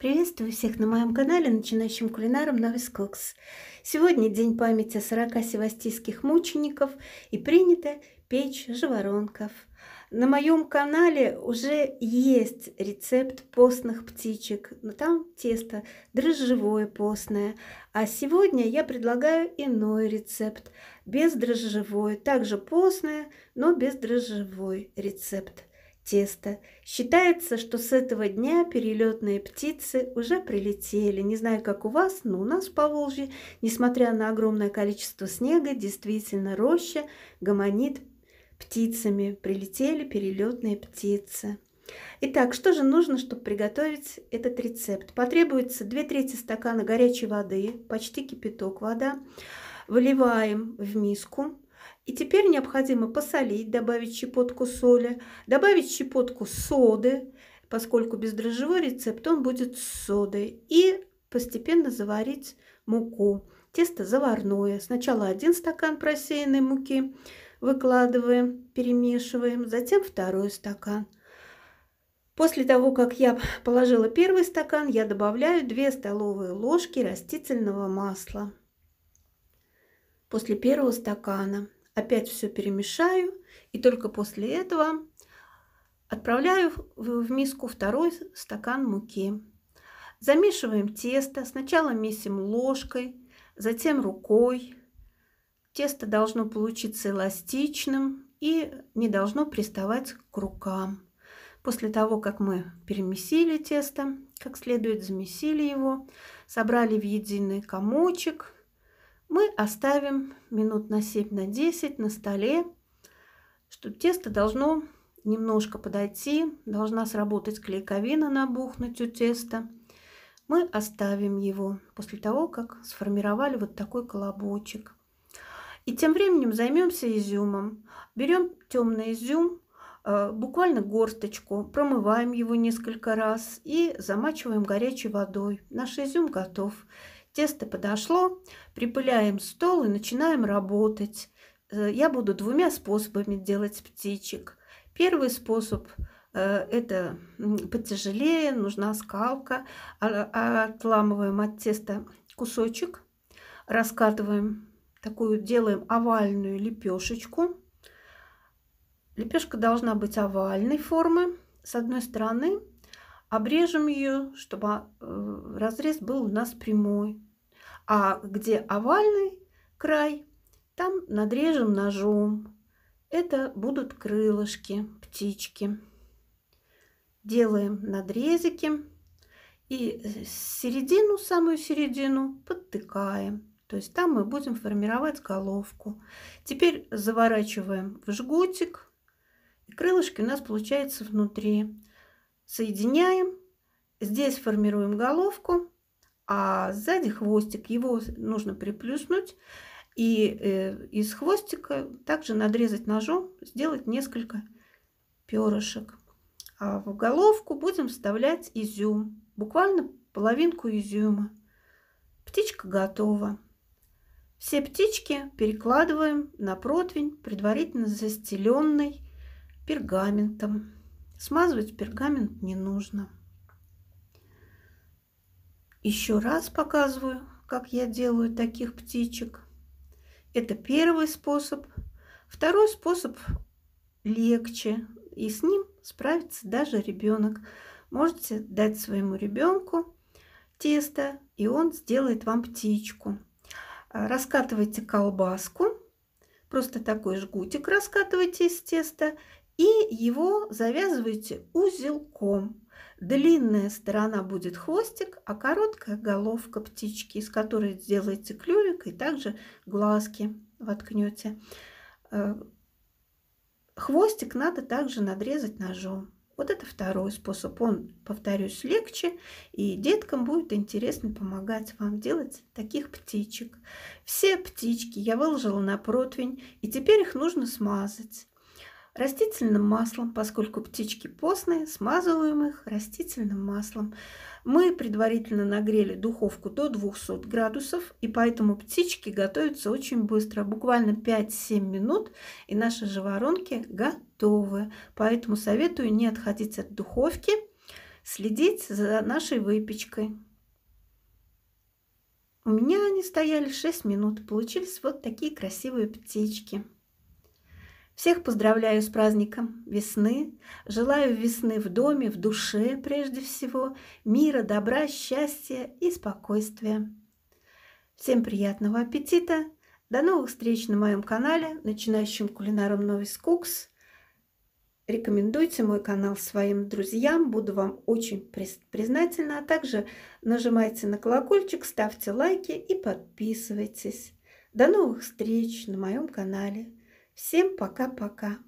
Приветствую всех на моем канале начинающим кулинаром Новис Кокс. Сегодня день памяти 40 севастийских мучеников и принято печь живоронков. На моем канале уже есть рецепт постных птичек, но там тесто дрожжевое постное. А сегодня я предлагаю иной рецепт, без дрожжевой, также постное, но без дрожжевой рецепт теста. Считается, что с этого дня перелетные птицы уже прилетели. Не знаю, как у вас, но у нас в Поволжье, несмотря на огромное количество снега, действительно роща гомонит птицами. Прилетели перелетные птицы. Итак, что же нужно, чтобы приготовить этот рецепт? Потребуется 2 трети стакана горячей воды, почти кипяток вода. Выливаем в миску и теперь необходимо посолить, добавить щепотку соли, добавить щепотку соды, поскольку бездрожжевой рецепт он будет с содой, и постепенно заварить муку. Тесто заварное. Сначала один стакан просеянной муки выкладываем, перемешиваем, затем второй стакан. После того, как я положила первый стакан, я добавляю 2 столовые ложки растительного масла после первого стакана опять все перемешаю, и только после этого отправляю в миску второй стакан муки. Замешиваем тесто, сначала месим ложкой, затем рукой. Тесто должно получиться эластичным и не должно приставать к рукам. После того, как мы перемесили тесто, как следует замесили его, собрали в единый комочек – мы оставим минут на 7, на 10 на столе, что тесто должно немножко подойти, должна сработать клейковина, набухнуть у теста. Мы оставим его после того, как сформировали вот такой колобочек. И тем временем займемся изюмом. Берем темный изюм, э, буквально горсточку, промываем его несколько раз и замачиваем горячей водой. Наш изюм готов. Тесто подошло, припыляем стол и начинаем работать. Э, я буду двумя способами делать птичек. Первый способ э, – это потяжелее, нужна скалка. А, а, отламываем от теста кусочек, раскатываем такую, делаем овальную лепешечку. Лепешка должна быть овальной формы с одной стороны, обрежем ее, чтобы э, разрез был у нас прямой. А где овальный край, там надрежем ножом. Это будут крылышки, птички. Делаем надрезики и середину, самую середину подтыкаем. То есть там мы будем формировать головку. Теперь заворачиваем в жгутик. И крылышки у нас получается внутри. Соединяем. Здесь формируем головку а сзади хвостик, его нужно приплюснуть. И э, из хвостика также надрезать ножом, сделать несколько перышек. А в головку будем вставлять изюм, буквально половинку изюма. Птичка готова. Все птички перекладываем на противень, предварительно застеленный пергаментом. Смазывать пергамент не нужно. Еще раз показываю, как я делаю таких птичек. Это первый способ. Второй способ легче, и с ним справится даже ребенок. Можете дать своему ребенку тесто, и он сделает вам птичку. А, раскатывайте колбаску, просто такой жгутик раскатывайте из теста, и его завязывайте узелком. Длинная сторона будет хвостик, а короткая головка птички, из которой сделаете клювик и также глазки воткнете. Э, хвостик надо также надрезать ножом. Вот это второй способ. Он, повторюсь, легче, и деткам будет интересно помогать вам делать таких птичек. Все птички я выложила на противень, и теперь их нужно смазать растительным маслом, поскольку птички постные, смазываем их растительным маслом. Мы предварительно нагрели духовку до 200 градусов, и поэтому птички готовятся очень быстро, буквально 5-7 минут, и наши живоронки готовы. Поэтому советую не отходить от духовки, следить за нашей выпечкой. У меня они стояли 6 минут, получились вот такие красивые птички. Всех поздравляю с праздником весны. Желаю весны в доме, в душе прежде всего, мира, добра, счастья и спокойствия. Всем приятного аппетита. До новых встреч на моем канале, начинающим кулинаром Новис Кукс. Рекомендуйте мой канал своим друзьям, буду вам очень признательна. А также нажимайте на колокольчик, ставьте лайки и подписывайтесь. До новых встреч на моем канале. Всем пока-пока.